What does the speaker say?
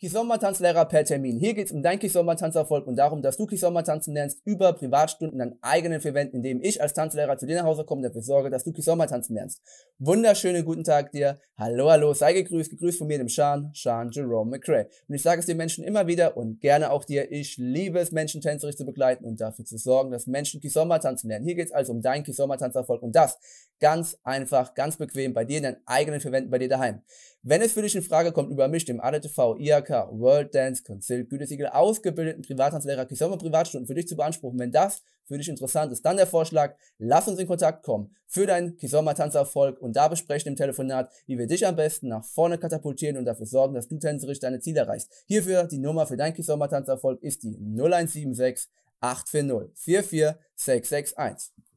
Kisomba-Tanzlehrer per Termin. Hier geht's um dein deinen tanzerfolg und darum, dass du Kisomba-Tanzen lernst über Privatstunden an eigenen Verwenden, indem ich als Tanzlehrer zu dir nach Hause komme und dafür sorge, dass du Kisomba-Tanzen lernst wunderschönen guten Tag dir. Hallo, hallo, sei gegrüßt, gegrüßt von mir, dem Sean, Sean Jerome McRae. Und ich sage es den Menschen immer wieder und gerne auch dir, ich liebe es, Menschen tänzerisch zu begleiten und dafür zu sorgen, dass Menschen Kisoma tanzen lernen. Hier geht es also um deinen Kisoma Tanzerfolg und das ganz einfach, ganz bequem bei dir in deinen eigenen Verwenden, bei dir daheim. Wenn es für dich in Frage kommt, über mich, dem ADTV, IAK, World Dance, Consil, Gütesiegel, ausgebildeten Privattanzlehrer Kisoma Privatstunden für dich zu beanspruchen, wenn das für dich interessant ist, dann der Vorschlag, lass uns in Kontakt kommen für deinen Kisoma-Tanzerfolg und da besprechen im Telefonat, wie wir dich am besten nach vorne katapultieren und dafür sorgen, dass du tänzerisch deine Ziele erreichst. Hierfür die Nummer für deinen Kisoma-Tanzerfolg ist die 0176 840 44661.